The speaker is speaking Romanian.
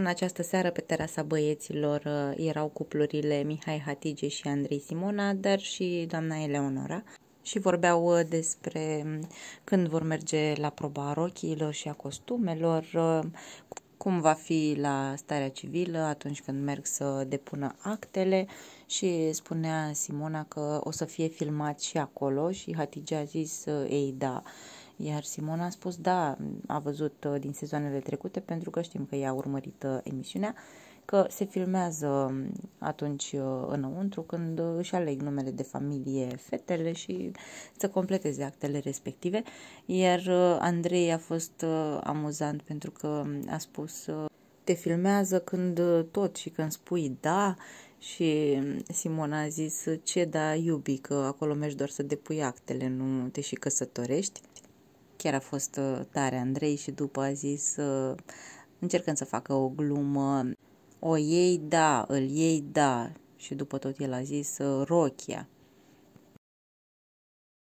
În această seară pe terasa băieților uh, erau cuplurile Mihai Hatige și Andrei Simona, dar și doamna Eleonora și vorbeau uh, despre um, când vor merge la proba rochiilor și a costumelor, uh, cum va fi la starea civilă atunci când merg să depună actele și spunea Simona că o să fie filmat și acolo și Hatige a zis, ei da, iar Simona a spus, da, a văzut uh, din sezoanele trecute, pentru că știm că ea a urmărit uh, emisiunea, că se filmează um, atunci uh, înăuntru când își aleg numele de familie fetele și să completeze actele respective. Iar Andrei a fost amuzant pentru că um, a spus te filmează când tot și când spui da și um, Simona a zis ce da iubi că acolo mergi doar să depui actele, nu te și căsătorești chiar a fost uh, tare Andrei și după a zis uh, încercăm să facă o glumă, o ei da, îl ei da și după tot el a zis uh, rochia.